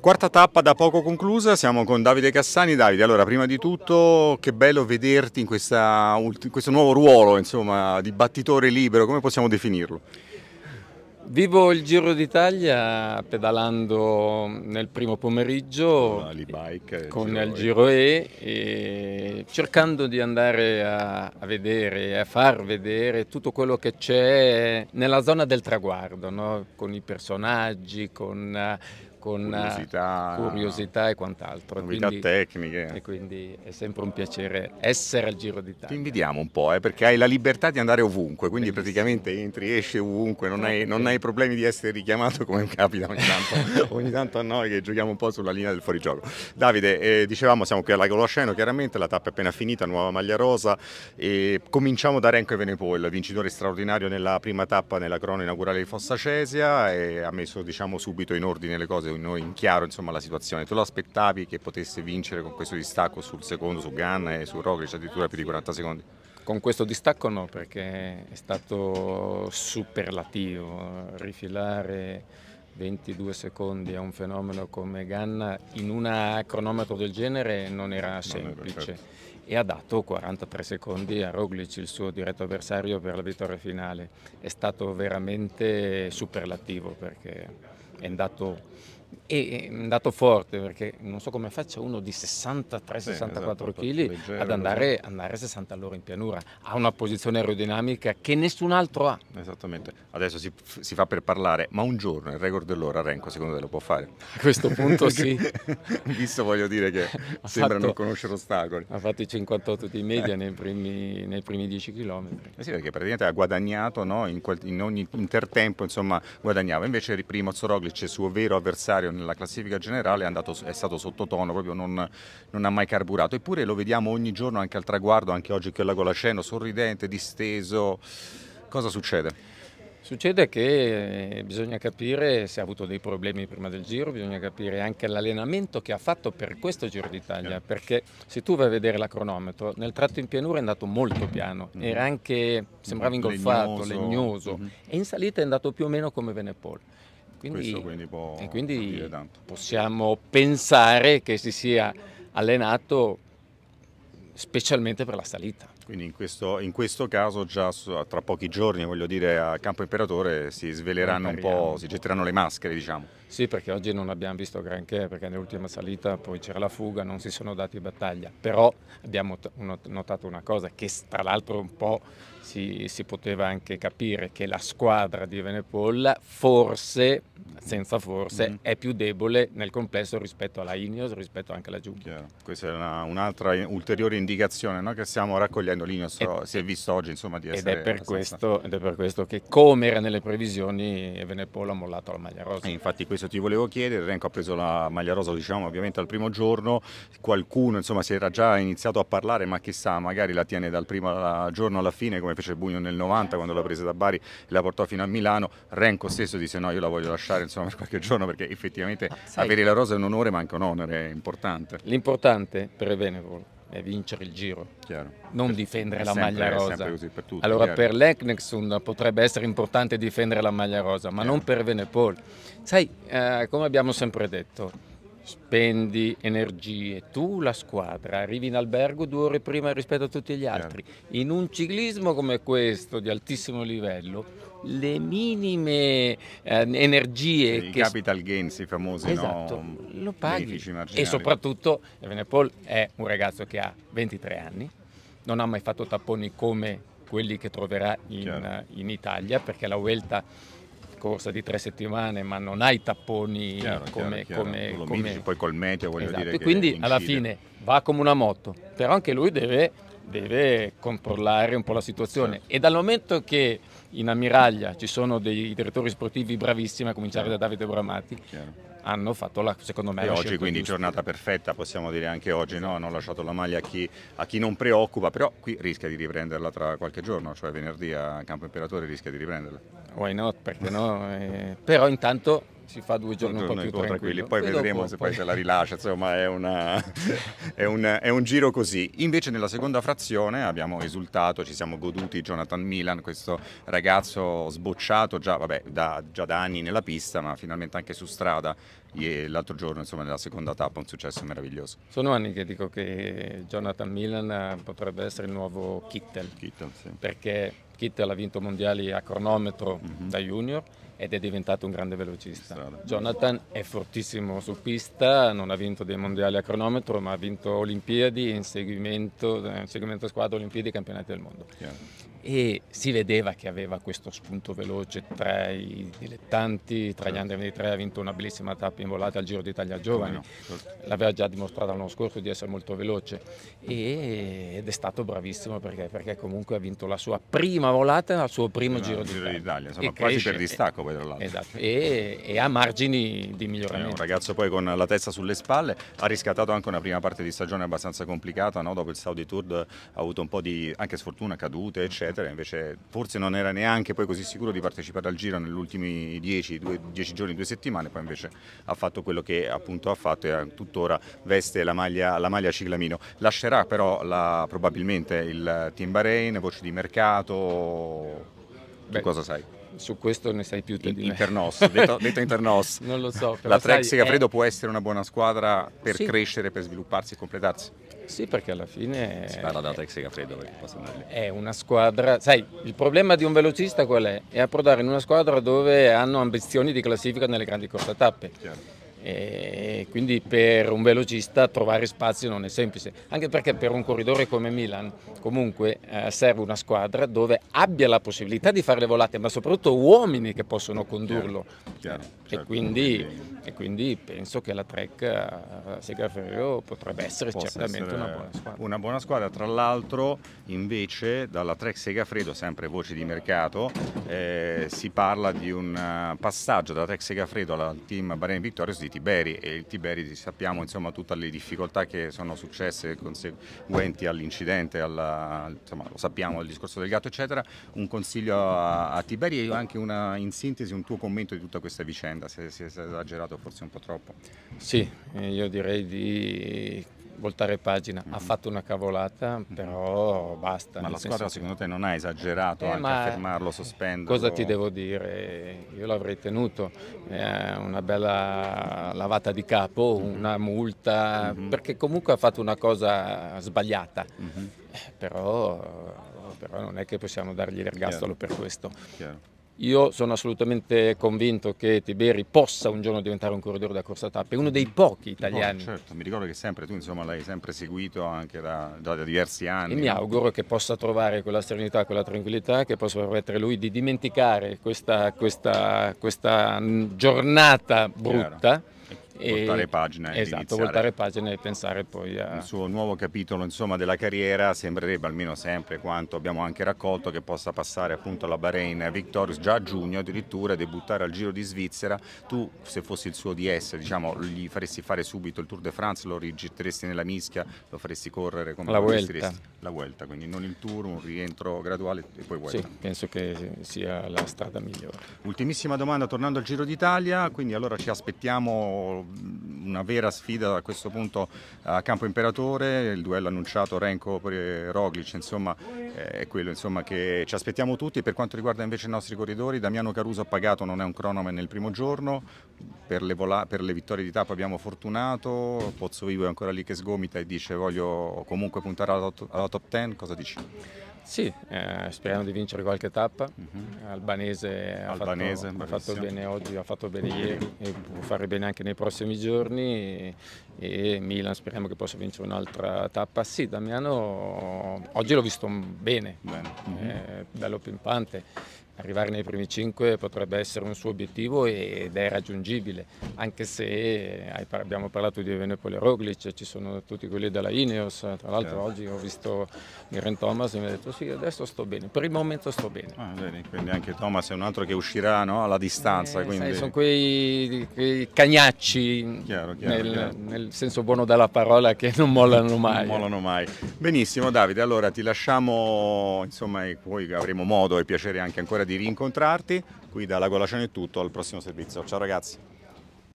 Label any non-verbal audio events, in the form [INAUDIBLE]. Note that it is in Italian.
Quarta tappa da poco conclusa, siamo con Davide Cassani. Davide, allora prima di tutto che bello vederti in, questa, in questo nuovo ruolo insomma, di battitore libero, come possiamo definirlo? Vivo il Giro d'Italia pedalando nel primo pomeriggio con eh, il Giro E, e cercando di andare a, a, vedere, a far vedere tutto quello che c'è nella zona del traguardo, no? con i personaggi, con eh, con eh, curiosità, curiosità e quant'altro. Novità quindi, tecniche. E quindi è sempre un piacere essere al Giro d'Italia. Ti invidiamo un po', eh, perché hai la libertà di andare ovunque, quindi Bellissimo. praticamente entri, esci ovunque, non, hai, non certo. hai, problemi di essere richiamato come capita ogni tanto, [LAUGHS] [LAUGHS] ogni tanto, a noi che giochiamo un po' sulla linea del fuorigioco. Davide, eh, dicevamo siamo qui alla Golosceno, chiaramente la tappa è appena finita, nuova maglia rosa, e cominciamo da Renko Evenepoel, vincitore straordinario nella prima tappa nella crona inaugurale di Fossa Cesia e ha messo diciamo, subito in ordine le cose noi in chiaro insomma, la situazione. Tu lo aspettavi che potesse vincere con questo distacco sul secondo, su Ganna e su Roglic addirittura più di 40 secondi? Con questo distacco no, perché è stato superlativo. Eh, rifilare 22 secondi a un fenomeno come Ganna in un cronometro del genere non era semplice. Non certo. e ha dato 43 secondi a Roglic, il suo diretto avversario, per la vittoria finale. È stato veramente superlativo perché è andato e è ehm, andato forte perché non so come faccia uno di 63-64 kg esatto, ad andare, esatto. andare, 60 all'ora in pianura. Ha una posizione aerodinamica che nessun altro ha. Esattamente. Adesso si, si fa per parlare, ma un giorno il record dell'ora Renko secondo te lo può fare? A questo punto sì. [LAUGHS] Visto voglio dire che [LAUGHS] ha sembra fatto, non conoscere ostacoli. Ha fatto i 58 di media nei, primi, nei primi 10 km. Eh sì, perché praticamente ha guadagnato no? in, quel, in, ogni intertempo, insomma, guadagnava. Invece Primo Zoroglic, il suo vero avversario, avversario nella classifica generale è, andato, è stato sottotono, proprio non, non, ha mai carburato. Eppure lo vediamo ogni giorno anche al traguardo, anche oggi qui alla Golaceno, sorridente, disteso. Cosa succede? Succede che eh, bisogna capire se ha avuto dei problemi prima del giro, bisogna capire anche l'allenamento che ha fatto per questo Giro d'Italia, perché se tu vai a vedere la cronometro, nel tratto in pianura è andato molto piano, mm. era anche, sembrava ingolfato, legnoso, legnoso. Mm -hmm. e in salita è andato più o meno come Venepol. Quindi, Questo quindi può e quindi possiamo pensare che si sia allenato specialmente per la salita. Quindi in questo, in questo, caso già tra pochi giorni, voglio dire, a Campo Imperatore si sveleranno un po', si getteranno le maschere, diciamo. Sì, perché oggi non abbiamo visto granché, perché nell'ultima salita poi c'era la fuga, non si sono dati battaglia. Però abbiamo notato una cosa che tra l'altro un po' si, si, poteva anche capire, che la squadra di Venepol forse, senza forse, mm -hmm. è più debole nel complesso rispetto alla Ineos, rispetto anche alla Giulia. Questa è un'altra un ulteriore indicazione no? che stiamo raccogliendo. L'Ineos oh, si è visto oggi insomma, di essere... Ed è, per questo, ed è per questo che come era nelle previsioni Venepol ha mollato la maglia rossa. E infatti questo preso, ti volevo chiedere, Renko ha preso la maglia rosa diciamo ovviamente al primo giorno, qualcuno insomma si era già iniziato a parlare ma chissà magari la tiene dal primo giorno alla fine come fece Bugno nel 90 quando l'ha presa da Bari e la portò fino a Milano, Renko stesso disse no io la voglio lasciare insomma per qualche giorno perché effettivamente ah, avere la rosa è un onore ma anche un onore importante. L'importante per il Benevolo è vincere il giro, Chiaro. non per, difendere la sempre, maglia rosa. Per tutti, allora chiaro. per l'Eknexun potrebbe essere importante difendere la maglia rosa, ma chiaro. non per Venepol. Sai, eh, come abbiamo sempre detto, spendi energie, tu la squadra, arrivi in albergo due ore prima rispetto a tutti gli altri. In un ciclismo come questo di altissimo livello, le minime eh, energie I che... capital gains, i famosi, esatto, no? Um, lo paghi. E soprattutto Evene Paul è un ragazzo che ha 23 anni, non ha mai fatto tapponi come quelli che troverà in, in Italia, perché la Vuelta corsa di tre settimane, ma non hai tapponi chiaro, come, chiaro, come, chiaro. come... poi col meteo, voglio esatto. dire. Quindi alla fine va come una moto, però anche lui deve deve controllare un po' la situazione e dal momento che in ammiraglia ci sono dei direttori sportivi bravissimi, a cominciare da Davide Bramati, hanno fatto la, secondo me e la oggi quindi giusta. giornata perfetta possiamo dire anche oggi no? hanno esatto. lasciato la maglia a chi, a chi, non preoccupa però qui rischia di riprenderla tra qualche giorno cioè venerdì a Campo Imperatore rischia di riprenderla why not perché no eh, però intanto si fa due giorni un, po' più tranquilli. Poi e vedremo dopo, se poi se la rilascia, insomma è, una, [LAUGHS] è, un, è, un, giro così. Invece nella seconda frazione abbiamo esultato, ci siamo goduti Jonathan Milan, questo ragazzo sbocciato già, vabbè, da, già da anni nella pista ma finalmente anche su strada l'altro giorno insomma nella seconda tappa un successo meraviglioso. Sono anni che dico che Jonathan Milan potrebbe essere il nuovo Kittel, Kittel sì. perché Kittel ha vinto mondiali a cronometro mm -hmm. da junior ed è diventato un grande velocista. Certo. Jonathan è fortissimo su pista, non ha vinto dei mondiali a cronometro, ma ha vinto Olimpiadi, inseguimento, eh, inseguimento squadra Olimpiadi e campionati del mondo. Chiaro e si vedeva che aveva questo spunto veloce tra i dilettanti, tra gli under certo. 23 ha vinto una bellissima tappa in volata al Giro d'Italia Giovani, l'aveva già dimostrato l'anno scorso di essere molto veloce ed è stato bravissimo perché, perché, comunque ha vinto la sua prima volata al suo primo no, Giro, Giro d'Italia, insomma quasi cresce, per distacco poi tra l'altro. Esatto, e, e, ha margini di miglioramento. È un ragazzo poi con la testa sulle spalle, ha riscattato anche una prima parte di stagione abbastanza complicata, no? dopo il Saudi Tour ha avuto un po' di anche sfortuna, cadute eccetera eccetera, invece forse non era neanche poi così sicuro di partecipare al giro negli ultimi 10, 2, 10 giorni, due settimane, poi invece ha fatto quello che appunto ha fatto e tuttora veste la maglia, la maglia Ciclamino. Lascerà però la, probabilmente il team Bahrain, voce di mercato, Beh, cosa sai? Su questo ne sai più te di Internos, detto, detto [LAUGHS] Internos. non lo so. la Trexica sai, credo è... Eh, può essere una buona squadra per sì. crescere, per svilupparsi e completarsi. Sì, perché alla fine... Si parla da Tex Freddo, perché posso andare È una squadra... Sai, il problema di un velocista qual è? È approdare in una squadra dove hanno ambizioni di classifica nelle grandi corte tappe. Chiaro e quindi per un velocista trovare spazio non è semplice, anche perché per un corridore come Milan comunque eh, serve una squadra dove abbia la possibilità di fare le volate, ma soprattutto uomini che possono condurlo. Chiaro, chiaro, e, certo, quindi, e, quindi, penso che la Trek eh, Sega Ferrero potrebbe essere certamente essere una buona squadra. Una buona squadra, tra l'altro invece dalla Trek Segafredo, sempre voce di mercato, eh, si parla di un eh, passaggio dalla Trek Segafredo al team Bareni Victorious di Tiberi e il Tiberi sappiamo insomma, tutte le difficoltà che sono successe conseguenti all'incidente, lo sappiamo, il discorso del gatto eccetera. Un consiglio a, a Tiberi e anche una, in sintesi un tuo commento di tutta questa vicenda, se si è esagerato forse un po' troppo. Sì, eh, io direi di voltare pagina. Mm -hmm. Ha mm-hmm. fatto una cavolata, mm-hmm. però basta. Ma la squadra che... secondo te non ha esagerato eh, anche ma... a fermarlo, sospenderlo? Cosa ti devo dire? Io l'avrei tenuto. Eh, una bella lavata di capo, mm -hmm. una multa, mm -hmm. perché comunque ha fatto una cosa sbagliata. Mm-hmm. Eh, però, però, non è che possiamo dargli l'ergastolo per questo. Chiaro. Io sono assolutamente convinto che Tiberi possa un giorno diventare un corridore da corsa tappe, uno dei pochi oh, italiani. Oh, certo, mi ricordo che sempre tu insomma l'hai sempre seguito anche da, da, da diversi anni. E mi auguro che possa trovare quella serenità, quella tranquillità che possa permettere lui di dimenticare questa, questa, questa giornata brutta. Chiaro voltare pagina e esatto, voltare pagina e pensare poi a... Il suo nuovo capitolo insomma, della carriera sembrerebbe almeno sempre quanto abbiamo anche raccolto che possa passare appunto alla Bahrain Victorious già a giugno addirittura debuttare al Giro di Svizzera tu se fossi il suo DS diciamo gli faresti fare subito il Tour de France lo rigetteresti nella mischia lo faresti correre come la lo vuelta. la vuelta quindi non il Tour un rientro graduale e poi vuelta sì penso che sia la strada migliore ultimissima domanda tornando al Giro d'Italia quindi allora ci aspettiamo una vera sfida da questo punto a campo imperatore, il duello annunciato Renko-Roglic, insomma eh, è quello insomma, che ci aspettiamo tutti. Per quanto riguarda invece i nostri corridori, Damiano Caruso ha pagato, non è un cronome nel primo giorno, per le, per le vittorie di tappa abbiamo fortunato, Pozzo Vivo è ancora lì che sgomita e dice voglio comunque puntare alla top 10, cosa dici? Sì, eh, speriamo di vincere qualche tappa. Uh -huh. Albanese, Albanese ha, fatto, ha, fatto, bene oggi, ha fatto bene ieri e può fare bene anche nei prossimi giorni. E, e Milan speriamo che possa vincere un'altra tappa. Sì, Damiano oggi l'ho visto bene, bene. Uh -huh. eh, mhm. bello pimpante arrivare nei primi cinque potrebbe essere un suo obiettivo ed è raggiungibile, anche se abbiamo parlato di Venepoli Roglic, ci sono tutti quelli della Ineos, tra l'altro certo. oggi ho visto Miren Thomas e mi ha detto sì adesso sto bene, per il momento sto bene. Ah, bene quindi anche Thomas è un altro che uscirà no? alla distanza. Eh, quindi... sai, sono quei, quei cagnacci chiaro, chiaro, nel, chiaro. nel, senso buono della parola che non mollano mai. Non mollano mai. Benissimo Davide, allora ti lasciamo, insomma poi avremo modo e piacere anche ancora di di rincontrarti. Qui da Lago Laciano è tutto, al prossimo servizio. Ciao ragazzi!